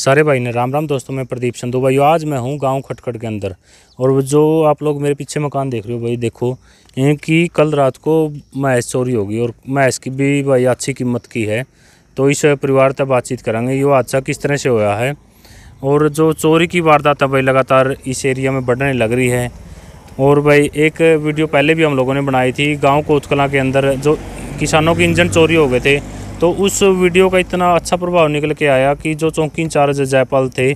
सारे भाई ने राम राम दोस्तों मैं प्रदीप संधु भाई आज मैं हूँ गांव खटखट के अंदर और जो आप लोग मेरे पीछे मकान देख रहे हो भाई देखो इनकी कल रात को मैस चोरी होगी और मैस की भी भाई अच्छी कीमत की है तो इस परिवार तक बातचीत करेंगे ये हादसा किस तरह से हुआ है और जो चोरी की वारदात है भाई लगातार इस एरिया में बढ़ने लग रही है और भाई एक वीडियो पहले भी हम लोगों ने बनाई थी गाँव कोतकला के अंदर जो किसानों के इंजन चोरी हो गए थे तो उस वीडियो का इतना अच्छा प्रभाव निकल के आया कि जो चौकी इंचार्ज जयपाल थे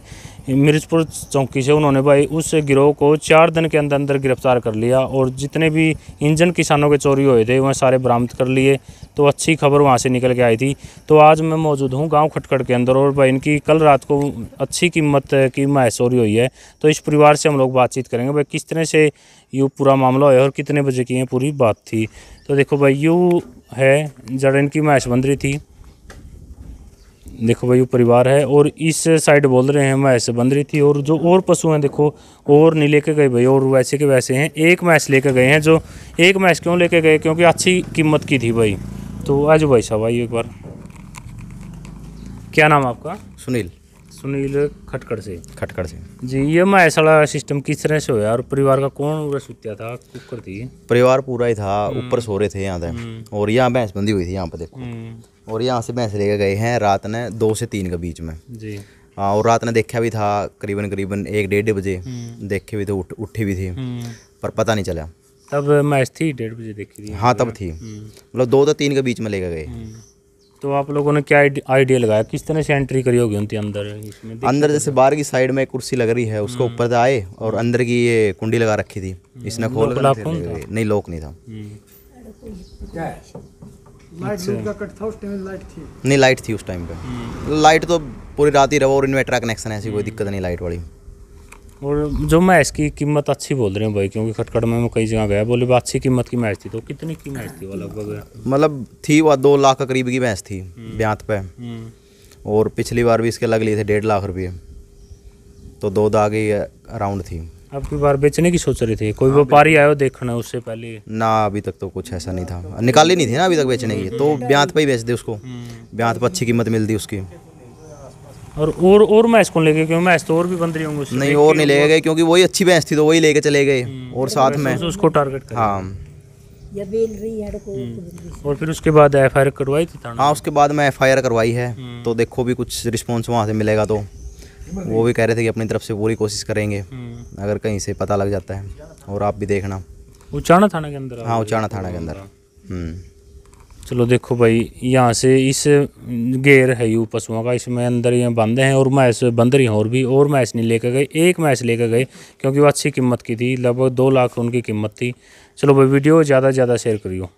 मिर्जपुर चौकी से उन्होंने भाई उस गिरोह को चार दिन के अंदर अंदर गिरफ्तार कर लिया और जितने भी इंजन किसानों के चोरी हुए थे वह सारे बरामद कर लिए तो अच्छी खबर वहाँ से निकल के आई थी तो आज मैं मौजूद हूँ गांव खटखड़ के अंदर और भाई इनकी कल रात को अच्छी कीमत की महस चोरी हुई है तो इस परिवार से हम लोग बातचीत करेंगे भाई किस तरह से यू पूरा मामला है और कितने बजे की है पूरी बात थी तो देखो भाई यू है जड़ इनकी महस बंदरी थी देखो भाई परिवार है और इस साइड बोल रहे हैं भैंस बंद रही थी और जो और पशु हैं देखो और नहीं लेके गए भाई और वैसे के वैसे हैं एक मैच लेके गए हैं जो एक मैच क्यों लेके गए क्योंकि अच्छी कीमत की थी भाई तो आज भाई साहब आइए एक बार क्या नाम आपका सुनील सुनील खटकड़ से खटकड़ से जी ये मैस वाला सिस्टम किस तरह से होया और परिवार का कौन पूरा सुत्या था कुकर थी परिवार पूरा ही था हम्म। ऊपर सो रहे थे यहाँ हम्म। और यहाँ भैंस बंदी हुई थी यहाँ पे देखो हम्म। और यहाँ से भैंस लेके गए हैं रात ने दो से तीन के बीच में जी हाँ, और रात ने देखा भी था करीबन करीबन एक डेढ़ बजे हम्म। देखे भी थे उठ उठी भी थी हम्म। पर पता नहीं चला तब मैच थी डेढ़ बजे देखी थी हाँ तब थी हम्म। मतलब दो तो तीन के बीच में लेके गए तो आप लोगों ने क्या आइडिया लगाया किस तरह से एंट्री करी होगी उनकी अंदर इसमें अंदर जैसे बाहर की साइड में कुर्सी लग रही है उसको ऊपर से आए और अंदर की ये कुंडी लगा रखी थी इसने खोल नहीं लोक नहीं था Uh, नहीं लाइट थी उस टाइम पे hmm. लाइट तो पूरी रात ही रहो और इन्वर्टर कनेक्शन ऐसी कोई hmm. दिक्कत नहीं लाइट वाली और जो मैच की कीमत अच्छी बोल रहे हैं भाई क्योंकि खटखट में कई जगह गया बोले बात अच्छी कीमत की मैच थी तो कितनी की मैच थी वो लगभग मतलब थी वह दो लाख के करीब की मैच थी hmm. ब्यांत पे और पिछली बार भी इसके लग लिए थे डेढ़ लाख रुपये तो दो दागे अराउंड थी आपकी बार बेचने की सोच रहे थे कोई हाँ, व्यापारी आयो देखना उससे पहले ना अभी तक तो कुछ ऐसा नहीं था निकाली नहीं थे ना अभी तक बेचने की तो ब्यांत पर ही बेच दे उसको ब्यांत पर अच्छी कीमत मिलती उसकी और और और मैच कौन लेके क्यों मैच तो और भी बंद रही होंगे नहीं और नहीं लेके गए क्योंकि वही अच्छी भैंस थी तो वही लेके चले गए हम्म, और साथ में तो उसको टारगेट कर हाँ या बेल रही है तो और फिर उसके बाद एफ आई करवाई थी हाँ उसके बाद मैं एफ करवाई है हम्म। तो देखो भी कुछ रिस्पॉन्स वहाँ से मिलेगा तो वो भी कह रहे थे कि अपनी तरफ से पूरी कोशिश करेंगे अगर कहीं से पता लग जाता है और आप भी देखना उचाणा थाना के अंदर हाँ उचाना थाना के अंदर हम्म। चलो देखो भाई यहाँ से इस गेर है यू पशुओं का इसमें अंदर ये बंद हैं और मैच बंद रही और भी और मैच नहीं लेकर गए एक मैच लेकर गए क्योंकि वो अच्छी कीमत की थी लगभग दो लाख उनकी कीमत थी चलो भाई वीडियो ज़्यादा से ज़्यादा शेयर करियो